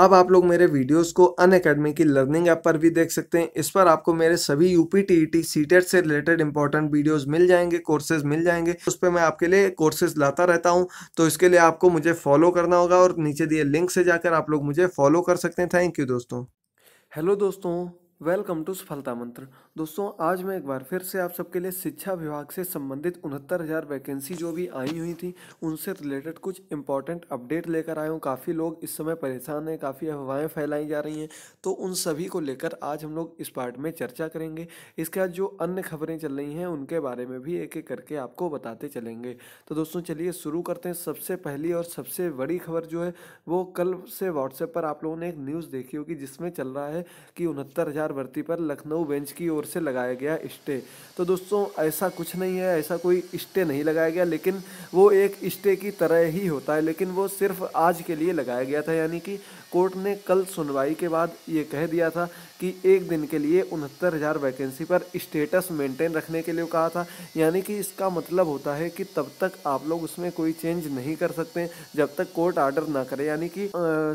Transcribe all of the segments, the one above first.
अब आप लोग मेरे वीडियोस को अन अकेडमी की लर्निंग ऐप पर भी देख सकते हैं इस पर आपको मेरे सभी यूपी टी टी सीटेट से रिलेटेड इंपॉर्टेंट वीडियोस मिल जाएंगे कोर्सेज मिल जाएंगे उस पर मैं आपके लिए कोर्सेज लाता रहता हूँ तो इसके लिए आपको मुझे फॉलो करना होगा और नीचे दिए लिंक से जाकर आप लोग मुझे फॉलो कर सकते हैं थैंक यू दोस्तों हेलो दोस्तों वेलकम टू सफलता मंत्र दोस्तों आज मैं एक बार फिर से आप सबके लिए शिक्षा विभाग से संबंधित उनहत्तर हज़ार वैकेंसी जो भी आई हुई थी उनसे रिलेटेड कुछ इंपॉर्टेंट अपडेट लेकर आया हूँ काफ़ी लोग इस समय परेशान हैं काफ़ी अफवाहें फैलाई जा रही हैं तो उन सभी को लेकर आज हम लोग इस पार्ट में चर्चा करेंगे इसके बाद जो अन्य खबरें चल रही हैं उनके बारे में भी एक एक करके आपको बताते चलेंगे तो दोस्तों चलिए शुरू करते हैं सबसे पहली और सबसे बड़ी खबर जो है वो कल से व्हाट्सएप पर आप लोगों ने एक न्यूज़ देखी होगी जिसमें चल रहा है कि उनहत्तर सरकार भर्ती पर लखनऊ बेंच की ओर से लगाया गया स्टे तो दोस्तों ऐसा कुछ नहीं है ऐसा कोई स्टे नहीं लगाया गया लेकिन वो एक स्टे की तरह ही होता है लेकिन वो सिर्फ आज के लिए लगाया गया था यानी कि कोर्ट ने कल सुनवाई के बाद ये कह दिया था कि एक दिन के लिए उनहत्तर हज़ार वैकेंसी पर स्टेटस मेंटेन रखने के लिए कहा था यानी कि इसका मतलब होता है कि तब तक आप लोग उसमें कोई चेंज नहीं कर सकते जब तक कोर्ट आर्डर ना करे यानी कि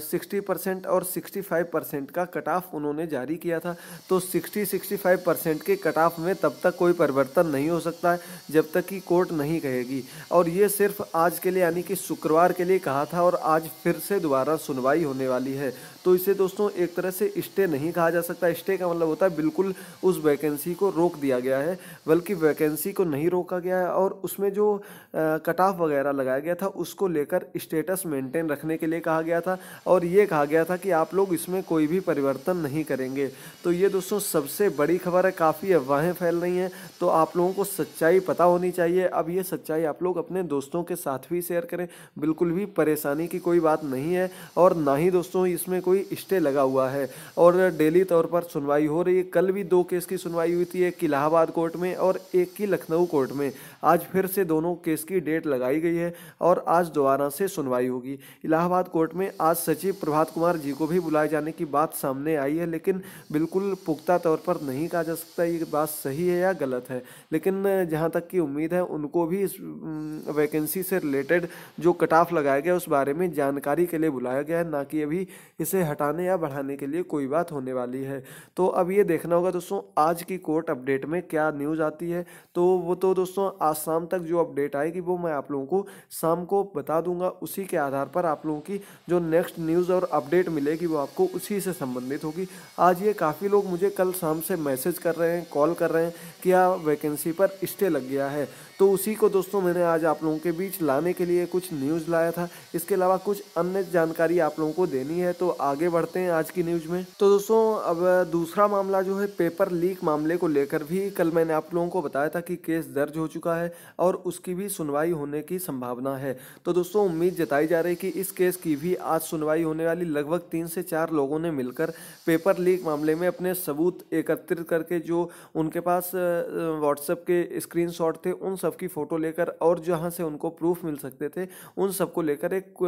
सिक्सटी परसेंट और सिक्सटी फाइव परसेंट का कट ऑफ उन्होंने जारी किया था तो 60-65 परसेंट के कट ऑफ में तब तक कोई परिवर्तन नहीं हो सकता है जब तक कि कोर्ट नहीं कहेगी और ये सिर्फ आज के लिए यानी कि शुक्रवार के लिए कहा था और आज फिर से दोबारा सुनवाई होने वाली है तो इसे दोस्तों एक तरह से स्टे नहीं कहा जा सकता स्टे का मतलब होता है बिल्कुल उस वैकेंसी को रोक दिया गया है बल्कि वैकेंसी को नहीं रोका गया है और उसमें जो कट ऑफ वगैरह लगाया गया था उसको लेकर स्टेटस मेंटेन रखने के लिए कहा गया था और ये कहा गया था कि आप लोग इसमें कोई भी परिवर्तन नहीं करेंगे तो ये दोस्तों सबसे बड़ी खबर है काफ़ी अफवाहें फैल रही हैं तो आप लोगों को सच्चाई पता होनी चाहिए अब ये सच्चाई आप लोग अपने दोस्तों के साथ भी शेयर करें बिल्कुल भी परेशानी की कोई बात नहीं है और ना ही दोस्तों इसमें कोई स्टे लगा हुआ है और डेली तौर पर सुनवाई हो रही है कल भी दो केस की सुनवाई हुई थी एक इलाहाबाद कोर्ट में और एक की लखनऊ कोर्ट में आज फिर से दोनों केस की डेट लगाई गई है और आज दोबारा से सुनवाई होगी इलाहाबाद कोर्ट में आज सचिव प्रभात कुमार जी को भी बुलाए जाने की बात सामने आई है लेकिन बिल्कुल पुख्ता तौर पर नहीं कहा जा सकता ये बात सही है या गलत है लेकिन जहाँ तक की उम्मीद है उनको भी इस वैकेंसी से रिलेटेड जो कट ऑफ लगाया गया उस बारे में जानकारी के लिए बुलाया गया है ना कि अभी इसे हटाने या बढ़ाने के लिए कोई बात होने वाली है तो अब ये देखना होगा दोस्तों आज की कोर्ट अपडेट में क्या न्यूज़ आती है तो वो तो दोस्तों आज आज शाम तक जो अपडेट आएगी वो मैं आप लोगों को शाम को बता दूंगा उसी के आधार पर आप लोगों की जो नेक्स्ट न्यूज़ और अपडेट मिलेगी वो आपको उसी से संबंधित होगी आज ये काफ़ी लोग मुझे कल शाम से मैसेज कर रहे हैं कॉल कर रहे हैं कि यह हाँ, वैकेंसी पर स्टे लग गया है तो उसी को दोस्तों मैंने आज आप लोगों के बीच लाने के लिए कुछ न्यूज़ लाया था इसके अलावा कुछ अन्य जानकारी आप लोगों को देनी है तो आगे बढ़ते हैं आज की न्यूज़ में तो दोस्तों अब दूसरा मामला जो है पेपर लीक मामले को लेकर भी कल मैंने आप लोगों को बताया था कि केस दर्ज हो चुका है और उसकी भी सुनवाई होने की संभावना है तो दोस्तों उम्मीद जताई जा रही है कि इस केस की भी आज सुनवाई होने वाली लगभग तीन से चार लोगों ने मिलकर पेपर लीक मामले में अपने सबूत एकत्रित करके जो उनके पास व्हाट्सएप के स्क्रीन थे उन सबकी फ़ोटो लेकर और जहाँ से उनको प्रूफ मिल सकते थे उन सबको लेकर एक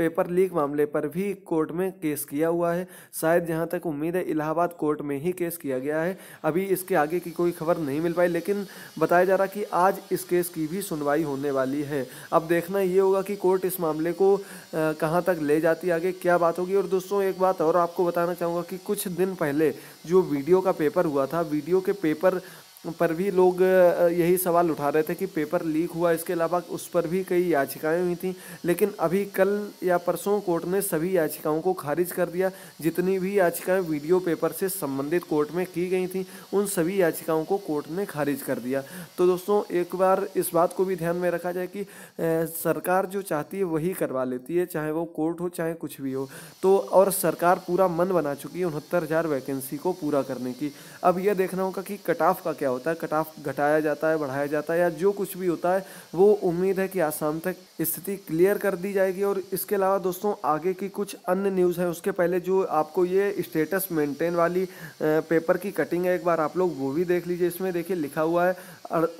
पेपर लीक मामले पर भी कोर्ट में केस किया हुआ है शायद जहाँ तक उम्मीद है इलाहाबाद कोर्ट में ही केस किया गया है अभी इसके आगे की कोई खबर नहीं मिल पाई लेकिन बताया जा रहा कि आज इस केस की भी सुनवाई होने वाली है अब देखना ये होगा कि कोर्ट इस मामले को कहाँ तक ले जाती आगे क्या बात होगी और दोस्तों एक बात और आपको बताना चाहूँगा कि कुछ दिन पहले जो वीडियो का पेपर हुआ था वीडियो के पेपर पर भी लोग यही सवाल उठा रहे थे कि पेपर लीक हुआ इसके अलावा उस पर भी कई याचिकाएं हुई थी लेकिन अभी कल या परसों कोर्ट ने सभी याचिकाओं को खारिज कर दिया जितनी भी याचिकाएं वीडियो पेपर से संबंधित कोर्ट में की गई थी उन सभी याचिकाओं को कोर्ट ने खारिज कर दिया तो दोस्तों एक बार इस बात को भी ध्यान में रखा जाए कि सरकार जो चाहती है वही करवा लेती है चाहे वो कोर्ट हो चाहे कुछ भी हो तो और सरकार पूरा मन बना चुकी है उनहत्तर हज़ार वैकेंसी को पूरा करने की अब यह देखना होगा कि कट ऑफ का क्या क्या होता है कट ऑफ घटाया जाता है बढ़ाया जाता है या जो कुछ भी होता है वो उम्मीद है कि आज शाम तक स्थिति क्लियर कर दी जाएगी और इसके अलावा दोस्तों आगे की कुछ अन्य न्यूज़ है उसके पहले जो आपको ये स्टेटस मेंटेन वाली पेपर की कटिंग है एक बार आप लोग वो भी देख लीजिए इसमें देखिए लिखा हुआ है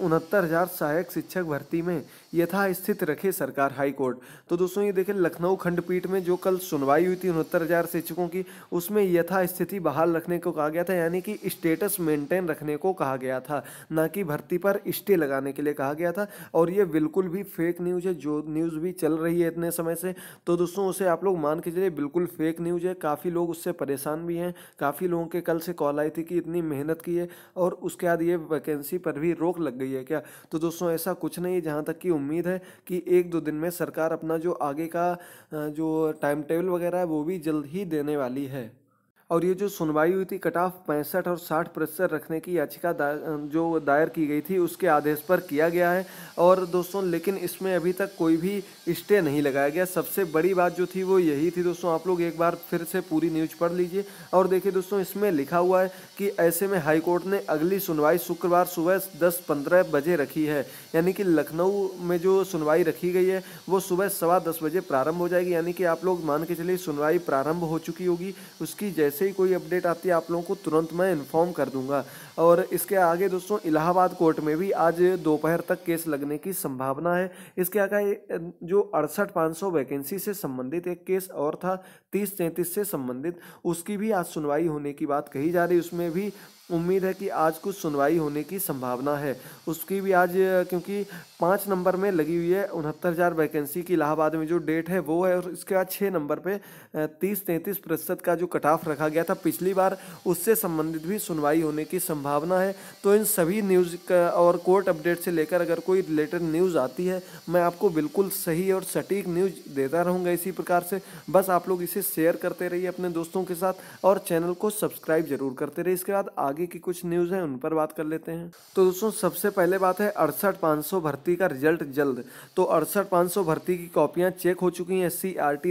उनहत्तर सहायक शिक्षक भर्ती में यथा स्थित रखे सरकार हाईकोर्ट तो दोस्तों ये देखें लखनऊ खंडपीठ में जो कल सुनवाई हुई थी उनहत्तर हज़ार शिक्षकों की उसमें यथास्थिति बहाल रखने को कहा गया था यानी कि स्टेटस मेंटेन रखने को कहा गया था ना कि भर्ती पर स्टे लगाने के लिए कहा गया था और ये बिल्कुल भी फेक न्यूज़ है जो न्यूज़ भी चल रही है इतने समय से तो दोस्तों उसे आप लोग मान के चलिए बिल्कुल फेक न्यूज़ है काफ़ी लोग उससे परेशान भी हैं काफ़ी लोगों के कल से कॉल आई थी कि इतनी मेहनत की है और उसके बाद ये वैकेंसी पर भी रोक लग गई है क्या तो दोस्तों ऐसा कुछ नहीं जहाँ तक कि उम्मीद है कि एक दो दिन में सरकार अपना जो आगे का जो टाइम टेबल वगैरह है वो भी जल्द ही देने वाली है और ये जो सुनवाई हुई थी कट ऑफ पैंसठ और साठ प्रतिशत रखने की याचिका दा, जो दायर की गई थी उसके आदेश पर किया गया है और दोस्तों लेकिन इसमें अभी तक कोई भी स्टे नहीं लगाया गया सबसे बड़ी बात जो थी वो यही थी दोस्तों आप लोग एक बार फिर से पूरी न्यूज़ पढ़ लीजिए और देखिए दोस्तों इसमें लिखा हुआ है कि ऐसे में हाईकोर्ट ने अगली सुनवाई शुक्रवार सुबह दस पंद्रह बजे रखी है यानी कि लखनऊ में जो सुनवाई रखी गई है वो सुबह सवा दस बजे प्रारंभ हो जाएगी यानी कि आप लोग मान के चलिए सुनवाई प्रारंभ हो चुकी होगी उसकी जैसे जैसे ही कोई अपडेट आती है आप लोगों को तुरंत मैं इन्फॉर्म कर दूंगा और इसके आगे दोस्तों इलाहाबाद कोर्ट में भी आज दोपहर तक केस लगने की संभावना है इसके आगे जो अड़सठ पाँच सौ वैकेंसी से संबंधित एक केस और था तीस तैंतीस से संबंधित उसकी भी आज सुनवाई होने की बात कही जा रही उसमें भी उम्मीद है कि आज कुछ सुनवाई होने की संभावना है उसकी भी आज क्योंकि पाँच नंबर में लगी हुई है उनहत्तर हज़ार वैकेंसी की इलाहाबाद में जो डेट है वो है और इसके बाद छः नंबर पे तीस तैंतीस प्रतिशत का जो कट ऑफ रखा गया था पिछली बार उससे संबंधित भी सुनवाई होने की संभावना है तो इन सभी न्यूज़ और कोर्ट अपडेट से लेकर अगर कोई रिलेटेड न्यूज़ आती है मैं आपको बिल्कुल सही और सटीक न्यूज़ देता रहूँगा इसी प्रकार से बस आप लोग इसे शेयर करते रहिए अपने दोस्तों के साथ और चैनल को सब्सक्राइब जरूर करते रहिए इसके बाद आगे आगे की कुछ न्यूज़ है उन पर बात कर लेते हैं तो दोस्तों सबसे पहले बात है अड़सठ पाँच भर्ती का रिजल्ट जल्द तो अड़सठ पाँच भर्ती की कॉपियां चेक हो चुकी हैं एस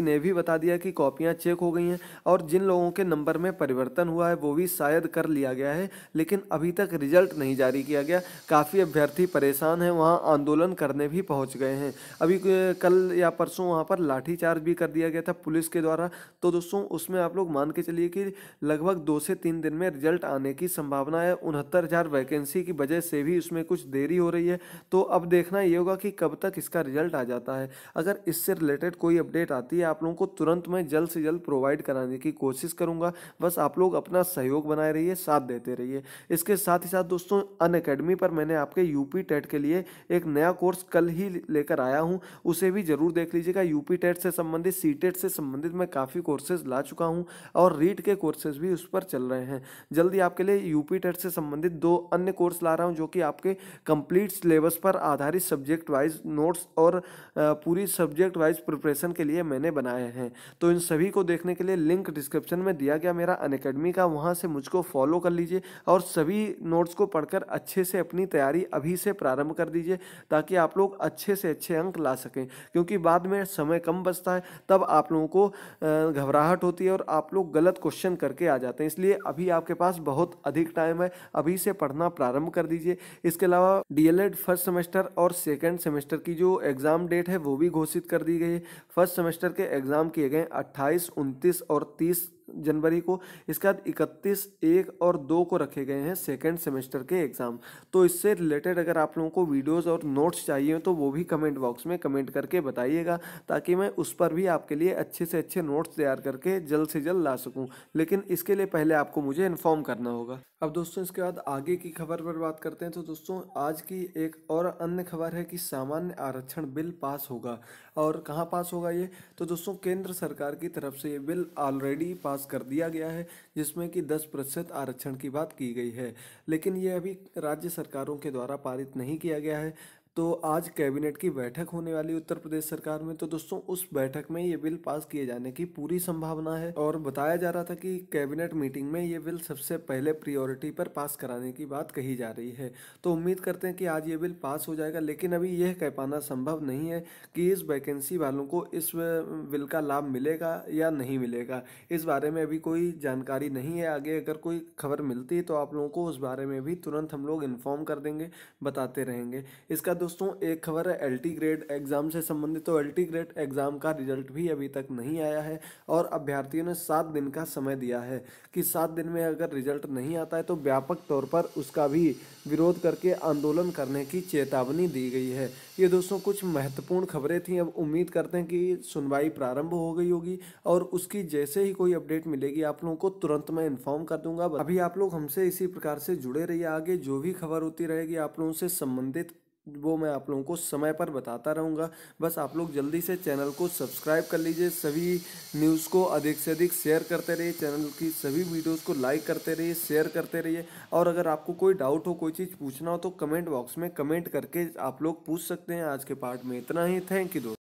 ने भी बता दिया कि कॉपियां चेक हो गई हैं और जिन लोगों के नंबर में परिवर्तन हुआ है वो भी शायद कर लिया गया है लेकिन अभी तक रिजल्ट नहीं जारी किया गया काफ़ी अभ्यर्थी परेशान हैं वहाँ आंदोलन करने भी पहुँच गए हैं अभी कल या परसों वहाँ पर लाठीचार्ज भी कर दिया गया था पुलिस के द्वारा तो दोस्तों उसमें आप लोग मान के चलिए कि लगभग दो से तीन दिन में रिजल्ट आने की संभावना है उनहत्तर हज़ार वैकेंसी की वजह से भी उसमें कुछ देरी हो रही है तो अब देखना ये होगा कि कब तक इसका रिजल्ट आ जाता है अगर इससे रिलेटेड कोई अपडेट आती है आप लोगों को तुरंत मैं जल्द से जल्द प्रोवाइड कराने की कोशिश करूँगा बस आप लोग अपना सहयोग बनाए रहिए साथ देते रहिए इसके साथ ही साथ दोस्तों अन अकेडमी पर मैंने आपके यूपी टेट के लिए एक नया कोर्स कल ही लेकर आया हूँ उसे भी ज़रूर देख लीजिएगा यूपी टेट से संबंधित सी टेट से संबंधित मैं काफ़ी कोर्सेज ला चुका हूँ और रीट के कोर्सेज भी उस पर चल रहे हैं जल्दी आपके लिए यूपी टेट से संबंधित दो अन्य कोर्स ला रहा हूँ जो कि आपके कंप्लीट सिलेबस पर आधारित सब्जेक्ट वाइज नोट्स और पूरी सब्जेक्ट वाइज प्रिपरेशन के लिए मैंने बनाए हैं तो इन सभी को देखने के लिए लिंक डिस्क्रिप्शन में दिया गया मेरा अनकेडमी का वहाँ से मुझको फॉलो कर लीजिए और सभी नोट्स को पढ़कर अच्छे से अपनी तैयारी अभी से प्रारंभ कर दीजिए ताकि आप लोग अच्छे से अच्छे अंक ला सकें क्योंकि बाद में समय कम बचता है तब आप लोगों को घबराहट होती है और आप लोग गलत क्वेश्चन करके आ जाते हैं इसलिए अभी आपके पास बहुत अधिक टाइम है अभी से पढ़ना प्रारंभ कर दीजिए इसके अलावा डीएलएड फर्स्ट सेमेस्टर और सेकेंड सेमेस्टर की जो एग्ज़ाम डेट है वो भी घोषित कर दी गई है फर्स्ट सेमेस्टर के एग्ज़ाम किए गए अट्ठाईस उनतीस और तीस जनवरी को इसके बाद इकतीस एक और दो को रखे गए हैं सेकेंड सेमेस्टर के एग्ज़ाम तो इससे रिलेटेड अगर आप लोगों को वीडियोज़ और नोट्स चाहिए तो वो भी कमेंट बॉक्स में कमेंट करके बताइएगा ताकि मैं उस पर भी आपके लिए अच्छे से अच्छे नोट्स तैयार करके जल्द से जल्द ला सकूँ लेकिन इसके लिए पहले आपको मुझे इन्फॉर्म करना होगा अब दोस्तों इसके बाद आगे की खबर पर बात करते हैं तो दोस्तों आज की एक और अन्य खबर है कि सामान्य आरक्षण बिल पास होगा और कहाँ पास होगा ये तो दोस्तों केंद्र सरकार की तरफ से ये बिल ऑलरेडी पास कर दिया गया है जिसमें कि 10 प्रतिशत आरक्षण की बात की गई है लेकिन ये अभी राज्य सरकारों के द्वारा पारित नहीं किया गया है तो आज कैबिनेट की बैठक होने वाली उत्तर प्रदेश सरकार में तो दोस्तों उस बैठक में ये बिल पास किए जाने की पूरी संभावना है और बताया जा रहा था कि कैबिनेट मीटिंग में ये बिल सबसे पहले प्रियोरिटी पर पास कराने की बात कही जा रही है तो उम्मीद करते हैं कि आज ये बिल पास हो जाएगा लेकिन अभी यह कह पाना संभव नहीं है कि इस वैकेंसी वालों को इस बिल का लाभ मिलेगा या नहीं मिलेगा इस बारे में अभी कोई जानकारी नहीं है आगे अगर कोई खबर मिलती है तो आप लोगों को उस बारे में भी तुरंत हम लोग इन्फॉर्म कर देंगे बताते रहेंगे इसका दोस्तों एक खबर है एल ग्रेड एग्ज़ाम से संबंधित तो एल ग्रेड एग्ज़ाम का रिजल्ट भी अभी तक नहीं आया है और अभ्यर्थियों ने सात दिन का समय दिया है कि सात दिन में अगर रिजल्ट नहीं आता है तो व्यापक तौर पर उसका भी विरोध करके आंदोलन करने की चेतावनी दी गई है ये दोस्तों कुछ महत्वपूर्ण खबरें थी अब उम्मीद करते हैं कि सुनवाई प्रारंभ हो गई होगी और उसकी जैसे ही कोई अपडेट मिलेगी आप लोगों को तुरंत मैं इन्फॉर्म कर दूंगा अभी आप लोग हमसे इसी प्रकार से जुड़े रहिए आगे जो भी खबर होती रहेगी आप लोगों से संबंधित वो मैं आप लोगों को समय पर बताता रहूँगा बस आप लोग जल्दी से चैनल को सब्सक्राइब कर लीजिए सभी न्यूज़ को अधिक से अधिक शेयर करते रहिए चैनल की सभी वीडियोस को लाइक करते रहिए शेयर करते रहिए और अगर आपको कोई डाउट हो कोई चीज़ पूछना हो तो कमेंट बॉक्स में कमेंट करके आप लोग पूछ सकते हैं आज के पार्ट में इतना ही थैंक यू दोस्तों